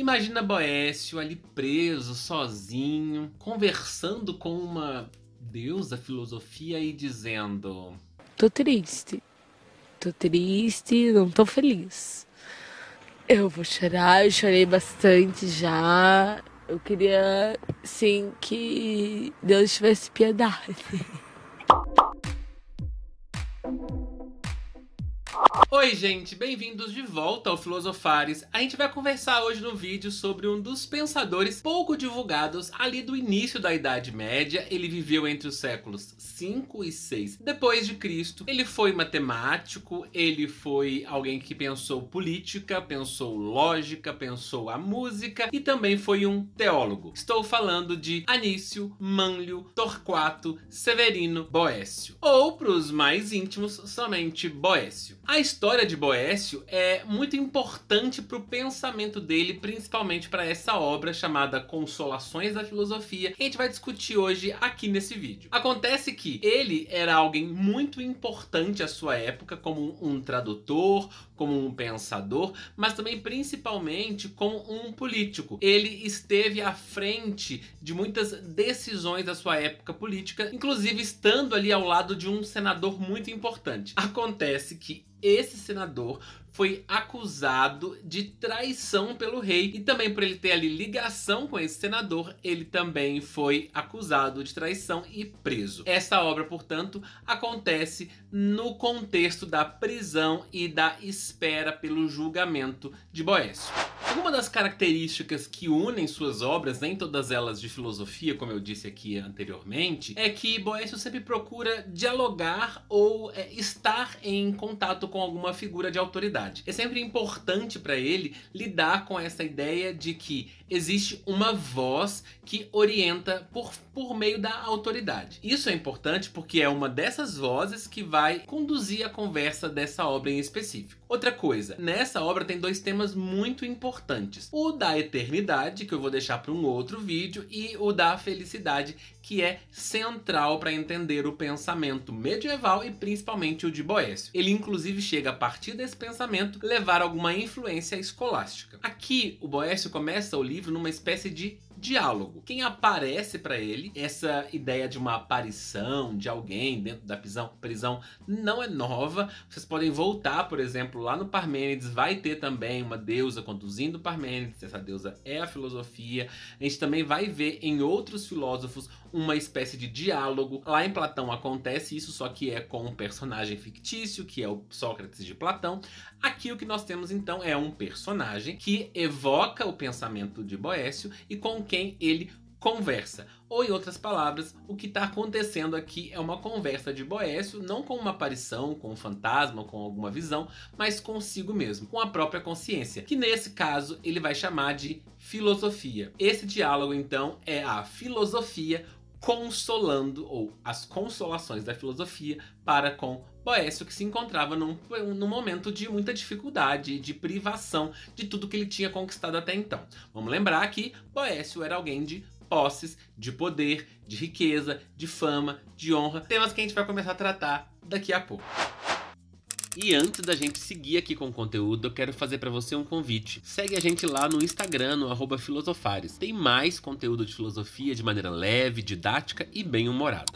Imagina Boécio ali preso, sozinho, conversando com uma deusa filosofia e dizendo: Tô triste, tô triste, não tô feliz. Eu vou chorar, eu chorei bastante já. Eu queria, sim, que Deus tivesse piedade. Oi, gente, bem-vindos de volta ao Filosofares. A gente vai conversar hoje no vídeo sobre um dos pensadores pouco divulgados ali do início da Idade Média. Ele viveu entre os séculos 5 e 6 depois de Cristo. Ele foi matemático, ele foi alguém que pensou política, pensou lógica, pensou a música e também foi um teólogo. Estou falando de Anício, Manlio, Torquato, Severino, Boécio, ou para os mais íntimos, somente Boécio. A história de Boécio é muito importante para o pensamento dele, principalmente para essa obra chamada Consolações da Filosofia, que a gente vai discutir hoje aqui nesse vídeo. Acontece que ele era alguém muito importante à sua época, como um tradutor, como um pensador, mas também principalmente como um político. Ele esteve à frente de muitas decisões da sua época política, inclusive estando ali ao lado de um senador muito importante. Acontece que esse senador foi acusado de traição pelo rei e também por ele ter ali ligação com esse senador, ele também foi acusado de traição e preso. Essa obra, portanto, acontece no contexto da prisão e da espera pelo julgamento de Boécio. Alguma das características que unem suas obras, nem todas elas de filosofia, como eu disse aqui anteriormente, é que Boécio sempre procura dialogar ou é, estar em contato com alguma figura de autoridade sociedade. É sempre importante para ele lidar com essa ideia de que existe uma voz que orienta por, por meio da autoridade. Isso é importante porque é uma dessas vozes que vai conduzir a conversa dessa obra em específico. Outra coisa, nessa obra tem dois temas muito importantes: o da eternidade, que eu vou deixar para um outro vídeo, e o da felicidade, que é central para entender o pensamento medieval e principalmente o de Boécio. Ele inclusive chega a partir desse pensamento levar alguma influência escolástica. Aqui o Boécio começa o livro numa espécie de diálogo. Quem aparece para ele, essa ideia de uma aparição de alguém dentro da prisão, prisão não é nova. Vocês podem voltar, por exemplo, lá no Parmênides, vai ter também uma deusa conduzindo Parmênides, essa deusa é a filosofia. A gente também vai ver em outros filósofos uma espécie de diálogo. Lá em Platão acontece isso, só que é com um personagem fictício, que é o Sócrates de Platão. Aqui o que nós temos então é um personagem que evoca o pensamento de Boécio e com quem ele conversa. Ou, em outras palavras, o que está acontecendo aqui é uma conversa de Boécio, não com uma aparição, com um fantasma, com alguma visão, mas consigo mesmo, com a própria consciência, que nesse caso ele vai chamar de filosofia. Esse diálogo, então, é a filosofia consolando, ou as consolações da filosofia para com Boécio, que se encontrava num, num momento de muita dificuldade, de privação de tudo que ele tinha conquistado até então. Vamos lembrar que Boécio era alguém de posses, de poder, de riqueza, de fama, de honra, temas que a gente vai começar a tratar daqui a pouco. E antes da gente seguir aqui com o conteúdo, eu quero fazer para você um convite. Segue a gente lá no Instagram, no filosofares. Tem mais conteúdo de filosofia de maneira leve, didática e bem-humorada.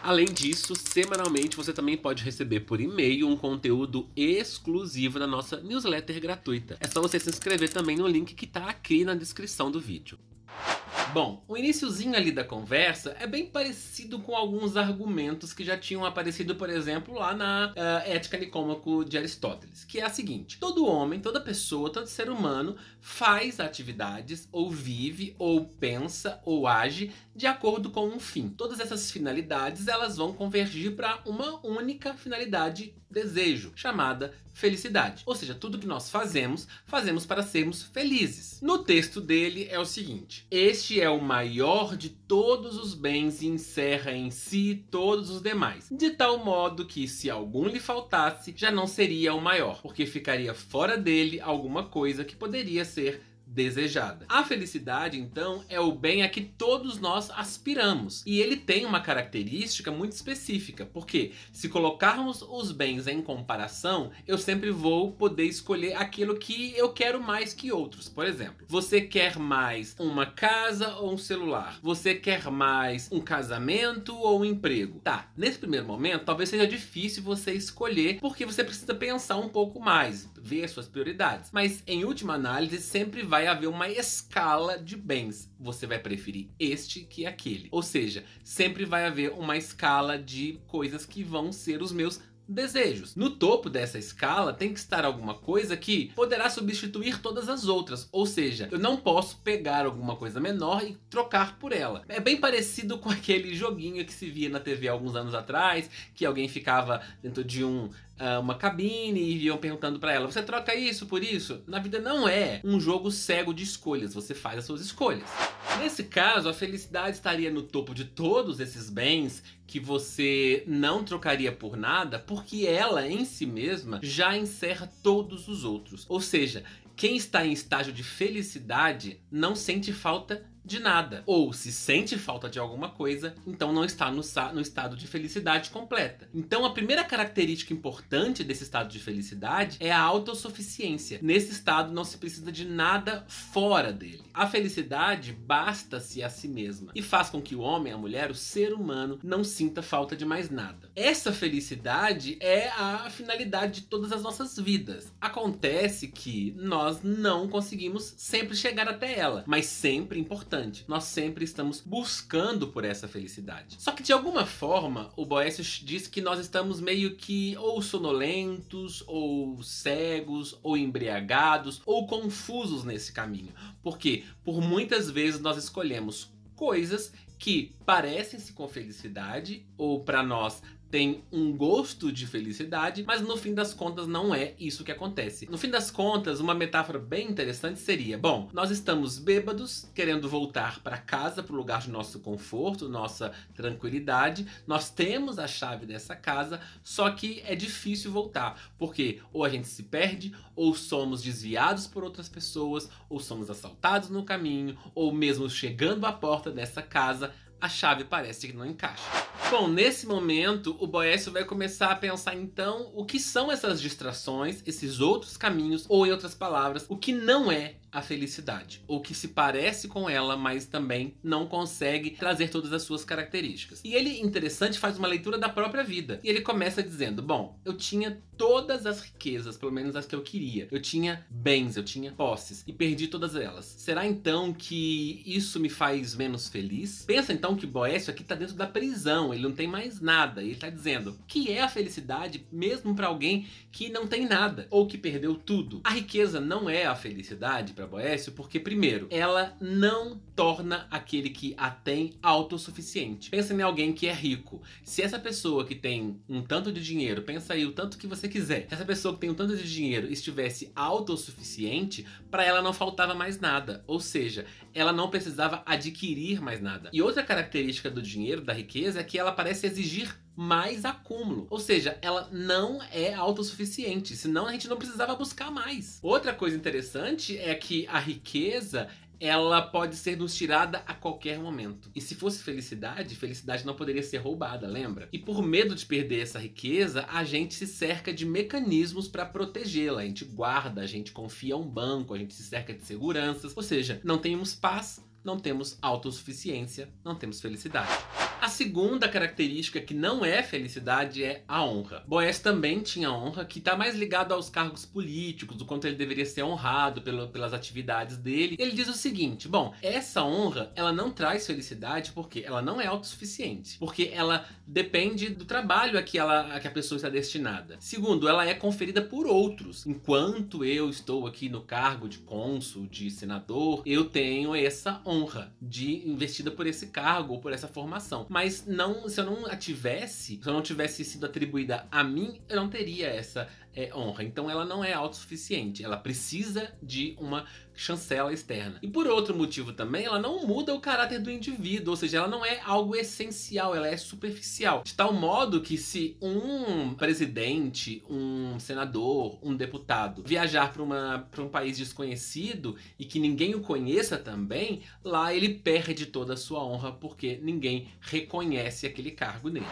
Além disso, semanalmente você também pode receber por e-mail um conteúdo exclusivo da nossa newsletter gratuita. É só você se inscrever também no link que está aqui na descrição do vídeo. Bom, o iníciozinho ali da conversa é bem parecido com alguns argumentos que já tinham aparecido, por exemplo, lá na uh, Ética Nicômaco de Aristóteles, que é a seguinte: todo homem, toda pessoa, todo ser humano faz atividades, ou vive, ou pensa, ou age de acordo com um fim. Todas essas finalidades elas vão convergir para uma única finalidade, desejo, chamada felicidade. Ou seja, tudo que nós fazemos, fazemos para sermos felizes. No texto dele é o seguinte: este é o maior de todos os bens e encerra em si todos os demais, de tal modo que, se algum lhe faltasse, já não seria o maior, porque ficaria fora dele alguma coisa que poderia ser desejada. A felicidade, então, é o bem a que todos nós aspiramos. E ele tem uma característica muito específica, porque se colocarmos os bens em comparação, eu sempre vou poder escolher aquilo que eu quero mais que outros. Por exemplo, você quer mais uma casa ou um celular? Você quer mais um casamento ou um emprego? Tá, nesse primeiro momento, talvez seja difícil você escolher, porque você precisa pensar um pouco mais, ver suas prioridades. Mas em última análise, sempre vai vai haver uma escala de bens. Você vai preferir este que aquele. Ou seja, sempre vai haver uma escala de coisas que vão ser os meus desejos. No topo dessa escala tem que estar alguma coisa que poderá substituir todas as outras, ou seja, eu não posso pegar alguma coisa menor e trocar por ela. É bem parecido com aquele joguinho que se via na TV alguns anos atrás, que alguém ficava dentro de um ah, uma cabine e iam perguntando para ela: você troca isso por isso? Na vida não é um jogo cego de escolhas, você faz as suas escolhas. Nesse caso, a felicidade estaria no topo de todos esses bens que você não trocaria por nada, porque ela em si mesma já encerra todos os outros. Ou seja, quem está em estágio de felicidade não sente falta de nada. Ou se sente falta de alguma coisa, então não está no, no estado de felicidade completa. Então a primeira característica importante desse estado de felicidade é a autossuficiência. Nesse estado não se precisa de nada fora dele. A felicidade basta-se a si mesma e faz com que o homem, a mulher, o ser humano não sinta falta de mais nada. Essa felicidade é a finalidade de todas as nossas vidas. Acontece que nós não conseguimos sempre chegar até ela, mas sempre importante importante. Nós sempre estamos buscando por essa felicidade. Só que de alguma forma, o Boécio diz que nós estamos meio que ou sonolentos, ou cegos, ou embriagados, ou confusos nesse caminho. Porque por muitas vezes nós escolhemos coisas que parecem-se com felicidade ou para nós tem um gosto de felicidade, mas no fim das contas não é isso que acontece. No fim das contas, uma metáfora bem interessante seria: bom, nós estamos bêbados, querendo voltar para casa, para o lugar de nosso conforto, nossa tranquilidade. Nós temos a chave dessa casa, só que é difícil voltar, porque ou a gente se perde, ou somos desviados por outras pessoas, ou somos assaltados no caminho, ou mesmo chegando à porta dessa casa, a chave parece que não encaixa. Bom, nesse momento, o Boécio vai começar a pensar então o que são essas distrações, esses outros caminhos, ou em outras palavras, o que não é a felicidade, ou que se parece com ela, mas também não consegue trazer todas as suas características. E ele, interessante, faz uma leitura da própria vida. E ele começa dizendo: Bom, eu tinha todas as riquezas, pelo menos as que eu queria. Eu tinha bens, eu tinha posses, e perdi todas elas. Será então que isso me faz menos feliz? Pensa então que Boécio aqui está dentro da prisão, ele não tem mais nada. Ele está dizendo que é a felicidade mesmo para alguém que não tem nada ou que perdeu tudo. A riqueza não é a felicidade para Boécio porque, primeiro, ela não torna aquele que a tem autossuficiente. Pensa em alguém que é rico. Se essa pessoa que tem um tanto de dinheiro, pensa aí o tanto que você quiser, se essa pessoa que tem um tanto de dinheiro estivesse autossuficiente, para ela não faltava mais nada. Ou seja, ela não precisava adquirir mais nada. E outra característica característica do dinheiro, da riqueza, é que ela parece exigir mais acúmulo. Ou seja, ela não é autossuficiente, senão a gente não precisava buscar mais. Outra coisa interessante é que a riqueza ela pode ser nos tirada a qualquer momento. E se fosse felicidade, felicidade não poderia ser roubada, lembra? E por medo de perder essa riqueza, a gente se cerca de mecanismos para protegê-la. A gente guarda, a gente confia um banco, a gente se cerca de seguranças. Ou seja, não temos paz, não temos autossuficiência, não temos felicidade. A segunda característica que não é felicidade é a honra. Boés também tinha honra, que está mais ligado aos cargos políticos, do quanto ele deveria ser honrado pelo, pelas atividades dele. Ele diz o seguinte: bom, essa honra ela não traz felicidade porque ela não é autossuficiente, porque ela depende do trabalho a que, ela, a que a pessoa está destinada. Segundo, ela é conferida por outros. Enquanto eu estou aqui no cargo de cônsul, de senador, eu tenho essa honra de investida por esse cargo ou por essa formação mas não, se eu não a tivesse, se eu não tivesse sido atribuída a mim, eu não teria essa é, honra. Então ela não é autossuficiente, ela precisa de uma chancela externa. E por outro motivo também, ela não muda o caráter do indivíduo, ou seja, ela não é algo essencial, ela é superficial. De tal modo que se um presidente, um senador, um deputado viajar para um país desconhecido e que ninguém o conheça também, lá ele perde toda a sua honra porque ninguém reconhece aquele cargo nele.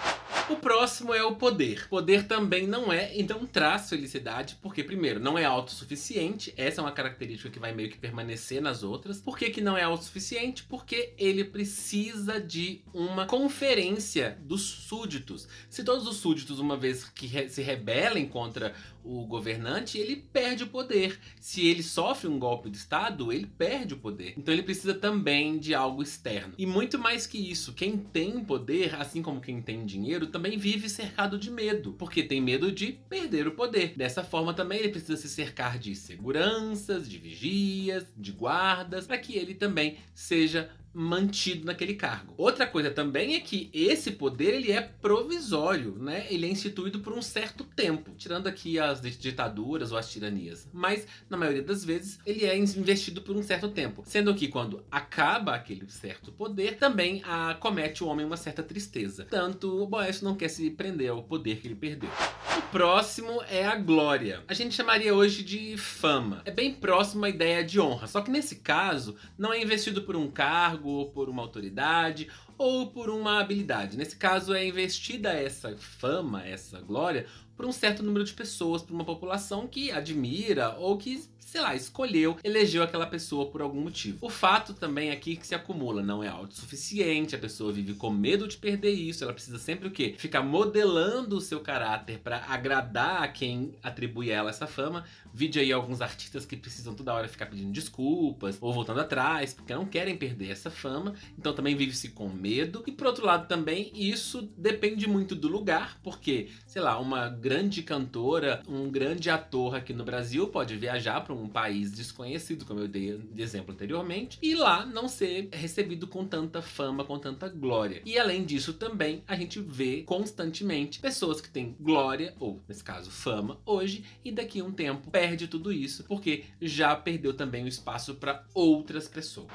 O próximo é o poder. Poder também não é, então traz felicidade, porque primeiro, não é autossuficiente, essa é uma característica que vai meio que permanecer nas outras. Por que, que não é o suficiente? Porque ele precisa de uma conferência dos súditos. Se todos os súditos, uma vez que re se rebelem contra o governante, ele perde o poder. Se ele sofre um golpe de Estado, ele perde o poder. Então ele precisa também de algo externo. E muito mais que isso, quem tem poder, assim como quem tem dinheiro, também vive cercado de medo, porque tem medo de perder o poder. Dessa forma também ele precisa se cercar de seguranças, de vigias, de guardas, para que ele também seja mantido naquele cargo. Outra coisa também é que esse poder ele é provisório, né? Ele é instituído por um certo tempo, tirando aqui as ditaduras ou as tiranias. Mas na maioria das vezes ele é investido por um certo tempo, sendo que quando acaba aquele certo poder, também acomete ah, o homem uma certa tristeza. Tanto o não quer se prender ao poder que ele perdeu. O próximo é a glória. A gente chamaria hoje de fama. É bem próximo à ideia de honra, só que nesse caso não é investido por um cargo ou por uma autoridade, ou por uma habilidade. Nesse caso, é investida essa fama, essa glória, por um certo número de pessoas, por uma população que admira ou que sei lá, escolheu, elegeu aquela pessoa por algum motivo. O fato também aqui que se acumula, não é autossuficiente, a pessoa vive com medo de perder isso, ela precisa sempre o quê? Ficar modelando o seu caráter para agradar a quem atribui a ela essa fama. Vide aí alguns artistas que precisam toda hora ficar pedindo desculpas ou voltando atrás, porque não querem perder essa fama, então também vive-se com medo. E por outro lado também, isso depende muito do lugar, porque, sei lá, uma grande cantora, um grande ator aqui no Brasil pode viajar para um um país desconhecido, como eu dei de exemplo anteriormente, e lá não ser recebido com tanta fama, com tanta glória. E além disso, também a gente vê constantemente pessoas que têm glória, ou nesse caso, fama, hoje, e daqui a um tempo perde tudo isso, porque já perdeu também o espaço para outras pessoas.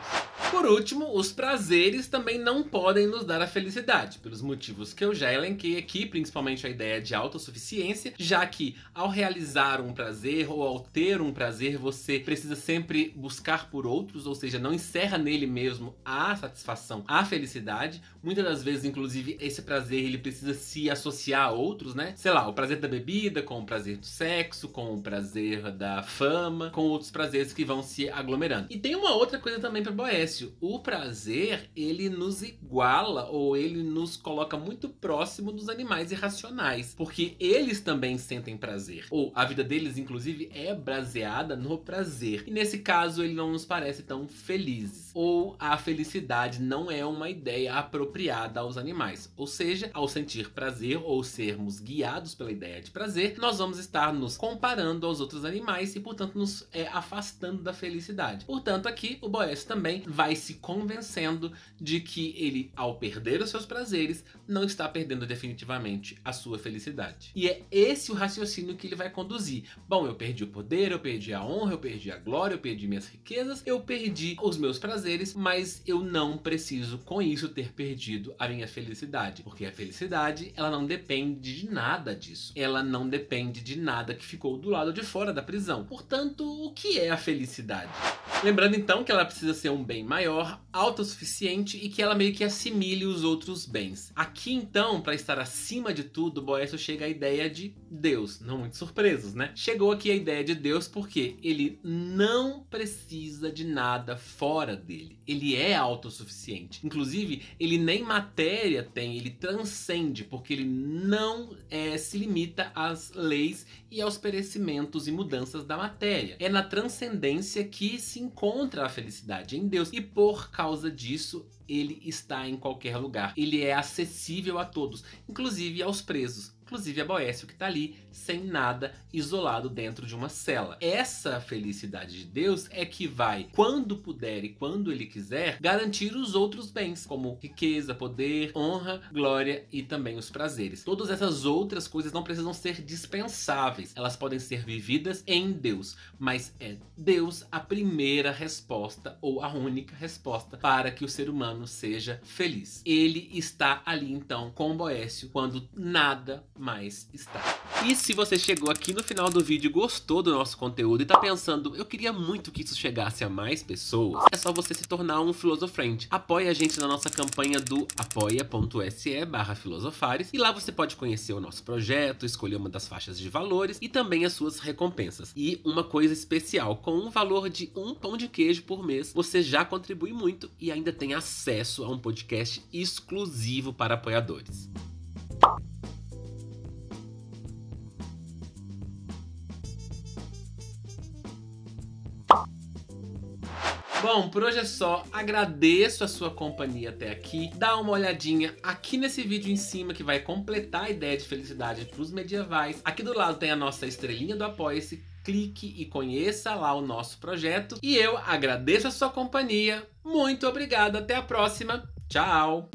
Por último, os prazeres também não podem nos dar a felicidade, pelos motivos que eu já elenquei aqui, principalmente a ideia de autossuficiência, já que ao realizar um prazer ou ao ter um prazer prazer você precisa sempre buscar por outros, ou seja, não encerra nele mesmo a satisfação, a felicidade. Muitas das vezes, inclusive, esse prazer ele precisa se associar a outros, né? Sei lá, o prazer da bebida com o prazer do sexo, com o prazer da fama, com outros prazeres que vão se aglomerando. E tem uma outra coisa também para Boécio, o prazer ele nos iguala ou ele nos coloca muito próximo dos animais irracionais, porque eles também sentem prazer. Ou a vida deles, inclusive, é baseada baseada no prazer. E nesse caso, ele não nos parece tão felizes. Ou a felicidade não é uma ideia apropriada aos animais. Ou seja, ao sentir prazer ou sermos guiados pela ideia de prazer, nós vamos estar nos comparando aos outros animais e, portanto, nos é, afastando da felicidade. Portanto, aqui o Boés também vai se convencendo de que ele, ao perder os seus prazeres, não está perdendo definitivamente a sua felicidade. E é esse o raciocínio que ele vai conduzir. Bom, eu perdi o poder, eu perdi a a honra, eu perdi a glória, eu perdi minhas riquezas, eu perdi os meus prazeres, mas eu não preciso com isso ter perdido a minha felicidade, porque a felicidade ela não depende de nada disso, ela não depende de nada que ficou do lado de fora da prisão. Portanto, o que é a felicidade? Lembrando então que ela precisa ser um bem maior, autossuficiente e que ela meio que assimile os outros bens. Aqui então, para estar acima de tudo, Boécio chega à ideia de Deus. Não muito surpresos, né? Chegou aqui a ideia de Deus porque ele não precisa de nada fora dele. Ele é autossuficiente. Inclusive, ele nem matéria tem, ele transcende, porque ele não é, se limita às leis e aos perecimentos e mudanças da matéria. É na transcendência que se encontra a felicidade em Deus. E por causa disso, ele está em qualquer lugar. Ele é acessível a todos, inclusive aos presos inclusive a Boécio que está ali sem nada, isolado dentro de uma cela. Essa felicidade de Deus é que vai, quando puder e quando ele quiser, garantir os outros bens, como riqueza, poder, honra, glória e também os prazeres. Todas essas outras coisas não precisam ser dispensáveis, elas podem ser vividas em Deus, mas é Deus a primeira resposta ou a única resposta para que o ser humano seja feliz. Ele está ali então com Boécio quando nada mas está. E se você chegou aqui no final do vídeo, gostou do nosso conteúdo e está pensando, eu queria muito que isso chegasse a mais pessoas, é só você se tornar um Filosofrente. Apoie a gente na nossa campanha do apoia.se barra filosofares e lá você pode conhecer o nosso projeto, escolher uma das faixas de valores e também as suas recompensas. E uma coisa especial, com um valor de um pão de queijo por mês, você já contribui muito e ainda tem acesso a um podcast exclusivo para apoiadores. Bom, por hoje é só. Agradeço a sua companhia até aqui. Dá uma olhadinha aqui nesse vídeo em cima que vai completar a ideia de felicidade para os medievais. Aqui do lado tem a nossa estrelinha do Apoia-se. Clique e conheça lá o nosso projeto. E eu agradeço a sua companhia. Muito obrigado. Até a próxima. Tchau!